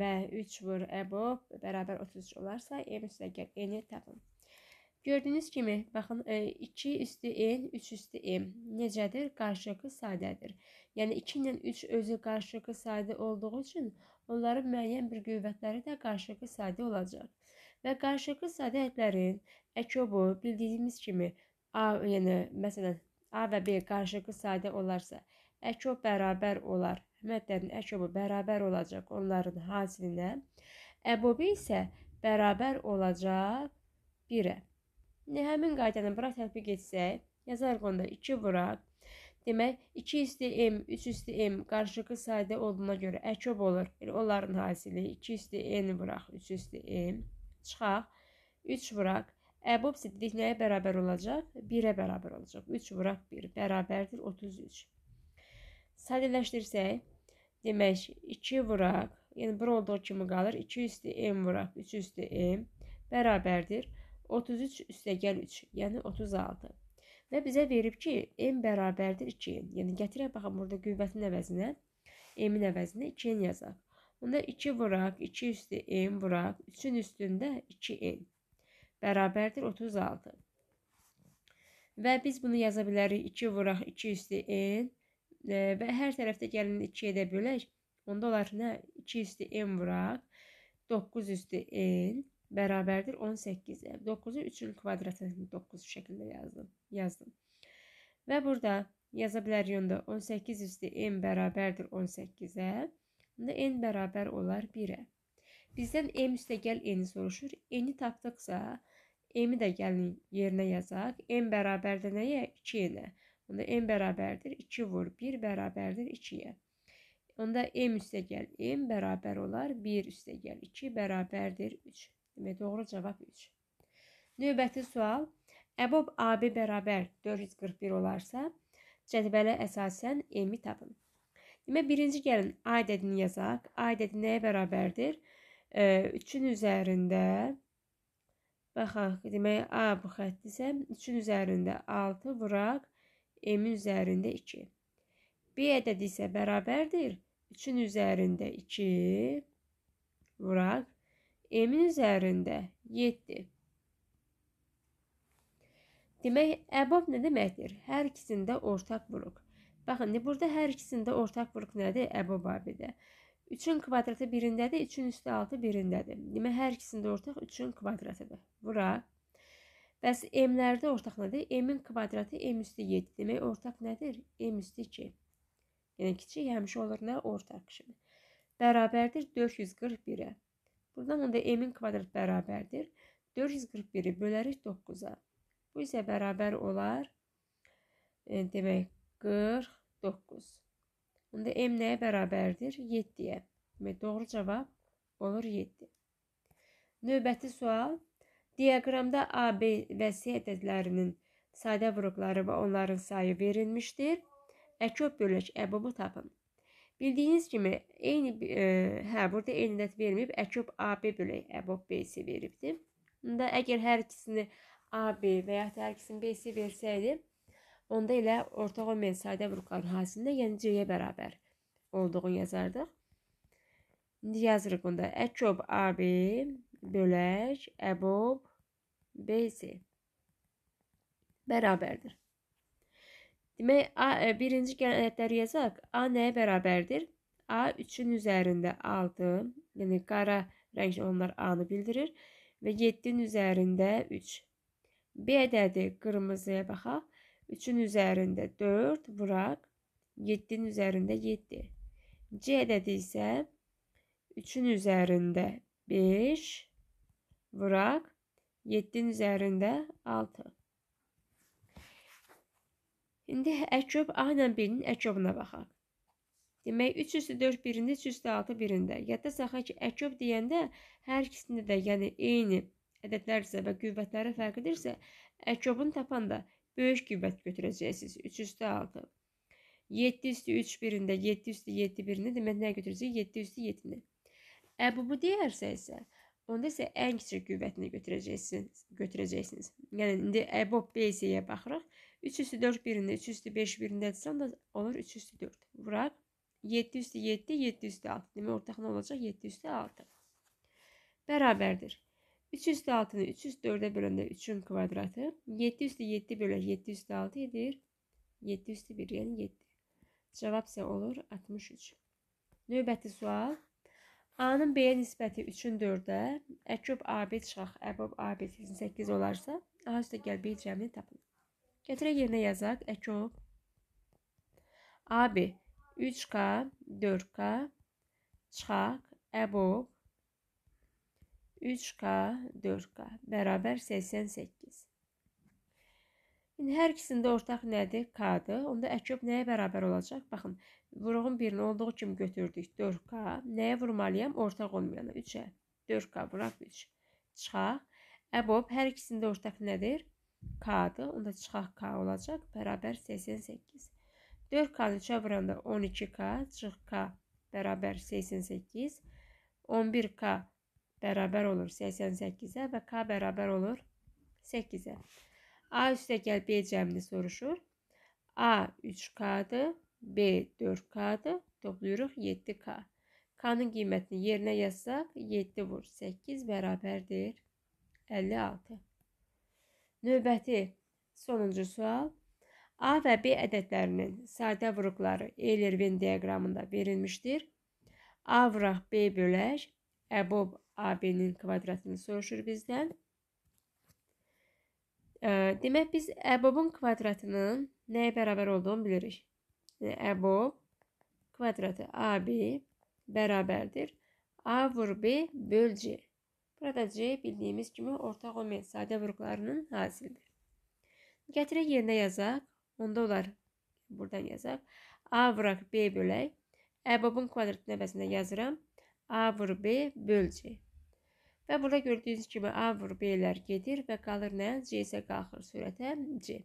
və 3 vur əbu bərabər 33 olarsa, e m üstəgəl e n-i tapın. Gördüyünüz kimi, baxın, 2 e, üstü n, 3 üstü m necədir? Qarşılıqlı sadədir. Yəni 2 ilə 3 özü qarşılıqlı sadə olduğu üçün onların müəyyən bir qüvvətləri də qarşılıqlı sadə olacaq. Və qarşılıqlı sadə ədədlərin əkobu bildiyimiz kimi a, yəni məsələn a və b qarşılıqlı sadə olarsa, Əkov bərabər olar. Məddənin əkobu bərabər olacaq onların hazilinə. Əbobi isə bərabər olacaq 1-ə. İndi həmin qaydanı bura tətbiq etsək, yazarıq onda 2 vuraq. Demək 2 üstü m, 3 üstü m qarşılıqlı sayda olduğuna görə əkov olur. Yəni onların hazili 2 üstü n vuraq, 3 üstü m çıxaq. 3 vuraq. Əbob isə dedik nəyə bərabər olacaq? 1-ə bərabər olacaq. 3 vuraq 1 bərabərdir 33. Sadələşdirsək, demək 2 vuraq, yəni bura olduğu kimi qalır. 2 üstü m vuraq, 3 üstü m bərabərdir 33 üstəgəl 3, yəni 36. Və bizə verib ki, m bərabərdir 2. Yəni gətirək baxaq burada qüvvətin əvəzinə m-in əvəzinə 2 yazaq. Onda 2 vuraq, 2 üstü n vuraq, 3-ün üstündə 2n bərabərdir 36. Və biz bunu yaza bilərik 2 vuraq, 2 üstü n E, və hər tərəfdə gəlin 2-yə də bölək. Onda olar nə? 2 üstü n vuraq. 9 üstü n bərabərdir 18. 9-u 3-ün kvadratını 9 şəklində yazdım. Yazdım. Və burada yaza bilərik onda 18 üstü n bərabərdir 18-ə. Onda n bərabər olar 1-ə. Bizdən m üstəgəl n-i soruşur. n-i tapdıqsa, m-i də gəlin yerinə yazaq. m bərabərdir nəyə? 2-nə. Onda n bərabərdir 2 vur 1 bərabərdir 2-yə. Onda m üstə gəl m bərabər olar 1 üstə gəl 2 bərabərdir 3. Demək doğru cavab 3. Növbəti sual. Əbob AB bərabər 441 olarsa, cədvələ əsasən m-i tapın. Demək birinci gəlin A ədədini yazaq. A ədədi nəyə bərabərdir? 3-ün üzərində baxaq, demək A bu xətt isə 3-ün üzərində 6 vuraq M-in üzərində 2. B ədədi isə bərabərdir 3-ün üzərində 2 vuraq M-in üzərində 7. Demək, əbab nə deməkdir? Hər ikisində ortaq vuruq. Baxın, burada hər ikisində ortaq vuruq nədir? Əbab abidə. 3-ün kvadratı birindədir, 3-ün üstü 6 birindədir. Demək, hər ikisində ortaq 3-ün kvadratıdır. Vuraq. Bəs m-lərdə ortaq nədir? M-in kvadratı m üstü 7. Demək, ortaq nədir? M üstü 2. Yəni, kiçik həmişə olur nə? Ortaq kimi. Bərabərdir 441-ə. Buradan onda m-in kvadrat bərabərdir. 441-i bölərik 9-a. Bu isə bərabər olar, e, demək, 49. Onda m nəyə bərabərdir? 7-yə. Demək, doğru cavab olur 7. Növbəti sual Diaqramda AB vəsiyyət ədədlərinin sadə vuruqları və onların sayı verilmişdir. Əkop bölək əbəbu tapın. Bildiyiniz kimi eyni e, hə burada eyniyyət verməyib əkop AB bölək əbəb B-si veribdi. Bunda əgər hər ikisini AB və ya hər ikisini B-si versəydi, onda elə ortaq olmayan sadə vuruqların hasilində, yəni C-yə bərabər olduğunu yazardıq. İndi yazırıq bunda əkop AB bölək əbob B-si bərabərdir. Demək, A, e, birinci qənətləri yazaq. A nəyə bərabərdir? A 3-ün üzərində 6, yəni qara rəngli onlar A-nı bildirir və 7-nin üzərində 3. B ədədi qırmızıya baxaq. 3-ün üzərində 4, buraq. 7-nin üzərində 7. C ədədi isə 3-ün üzərində 5, buraq. 7-nin üzərində 6. İndi əkrob A ilə 1-nin əkrobuna baxaq. Demək 3 üstü 4 birində, 3 üstü 6 birində. Yadda saxlayın ki, əkrob deyəndə hər ikisində də, yəni eyni ədədlərsə və qüvvətləri fərqlidirsə, əkrobun tapanda böyük qüvvət götürəcəksiniz. 3 üstü 6. 7 üstü 3 birində, 7 üstü 7 birində demək nə götürəcək? 7 üstü 7-ni. Əbubu deyərsə isə Onda isə ən kiçik qüvvətini götürəcəksiniz. götürəcəksiniz. Yəni indi əbob e, basiyə baxırıq. 3 üstü 4 birində, 3 üstü 5 birindədirsə, onda olur 3 üstü 4. Vuraq 7 üstü 7, 7 üstü 6. Demək ortaq nə olacaq? 7 üstü 6. Bərabərdir. 3 üstü 6-nı 3 üstü 4-ə böləndə 3-ün kvadratı, 7 üstü 7 bölə 7 üstü 6 edir. 7 üstü 1, yəni 7. Cavab isə olur 63. Növbəti sual A-nın B-yə nisbəti 3-ün 4-ə, əkub AB çıxaq, əbab AB 8 olarsa, A üstə gəl B cəmini tapın. Gətirək yerinə yazaq, əkub AB 3K, 4K çıxaq, əbab 3K, 4K bərabər 88. İndi hər ikisində ortaq nədir? K-dır. Onda əkub nəyə bərabər olacaq? Baxın, Vurğun birini olduğu kimi götürdük 4K. Nəyə vurmalıyam? Ortaq olmayana 3-ə. 4K vuraq 3. Çıxaq. Əbob hər ikisində ortaq nədir? K-dır. Onda çıxaq K olacaq. Bərabər 88. 4K-nı 3-ə vuranda 12K. Çıx K bərabər 88. 11K bərabər olur 88-ə və K bərabər olur 8-ə. A üstə gəl B cəmini soruşur. A 3K-dır. B 4K-dır. Toplayırıq 7K. K-nın qiymətini yerinə yazsaq 7 vur 8 bərabərdir 56. Növbəti sonuncu sual. A və B ədədlərinin sadə vuruqları Eylervin diaqramında verilmişdir. A vuraq B bölək əbob AB-nin kvadratını soruşur bizdən. Demək biz əbobun kvadratının nəyə bərabər olduğunu bilirik. E, above kvadratı AB bərabərdir. A vur B böl C. Burada C bildiyimiz kimi ortaq olmayan sadə vurğularının hasilidir. Gətirək yerinə yazaq. Onda olar buradan yazaq. A vuraq B bölək. Əbabın kvadratının əvəzinə yazıram. A vur B böl C. Və burada gördüyünüz kimi A vur B-lər gedir və qalır nə? C isə qalxır sürətə C.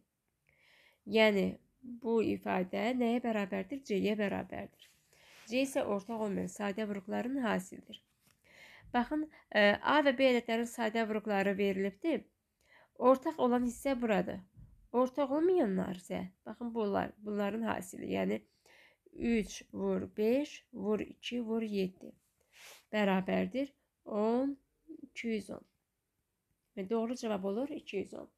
Yəni bu ifadə nəyə bərabərdir? C-yə bərabərdir. C isə ortaq olmayan sadə vurğuların hasilidir. Baxın, e, A və B ədədlərin sadə vurğuları verilibdir. Ortaq olan hissə buradır. Ortaq olmayanlar isə, baxın, bunlar, bunların hasili, yəni 3 vur 5 vur 2 vur 7 bərabərdir 10, 210. Və doğru cavab olur 210.